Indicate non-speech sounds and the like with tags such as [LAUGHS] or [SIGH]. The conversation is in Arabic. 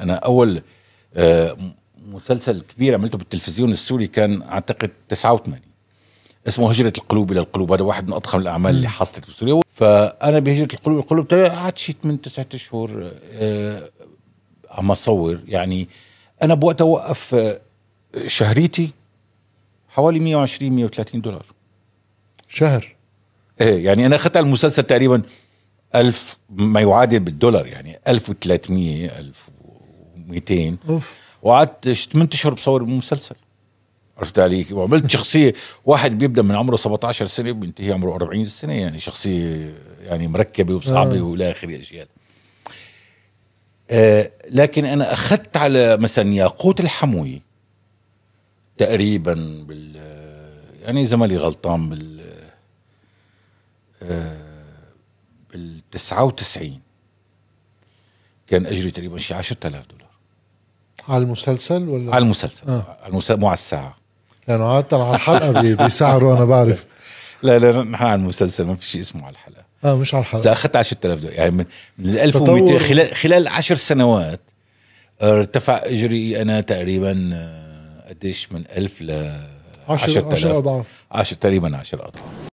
انا اول آه، مسلسل كبير عملته بالتلفزيون السوري كان اعتقد 89 اسمه هجرة القلوب إلى القلوب هذا واحد من أضخم الأعمال اللي حصلت بسوريا فأنا بهجرة القلوب الى القلوب قعدت شي 8 9 أشهر عم أصور يعني أنا بوقتها وقف آه، شهريتي حوالي 120 130 دولار شهر ايه يعني انا اخذت المسلسل تقريبا 1000 ما يعادل بالدولار يعني 1300 1000 200 اوف وقعدت 8 اشهر بصور مسلسل عرفت علي وعملت شخصيه [LAUGHS] واحد بيبدا من عمره 17 سنه بينتهي عمره 40 سنه يعني شخصيه يعني مركبه وصعبه آه. والى اخره اشياء آه لكن انا اخذت على مثلا ياقوت الحموي تقريبا بال يعني اذا مالي غلطان بال آه، بال 99 كان اجري تقريبا شي 10000 دولار على المسلسل ولا على المسلسل آه. على المسلسل مو على الساعه لانه عاده على الحلقه بيسعروا انا بعرف [LAUGHS] لا لا نحن على المسلسل ما في شيء اسمه على الحلقه اه مش على الحلقه اذا اخذت 10000 دولار يعني من 1200 خلال خلال 10 سنوات ارتفع اجري انا تقريبا آه، قديش من 1000 ل 10000 10 اضعاف 10 تقريبا 10 اضعاف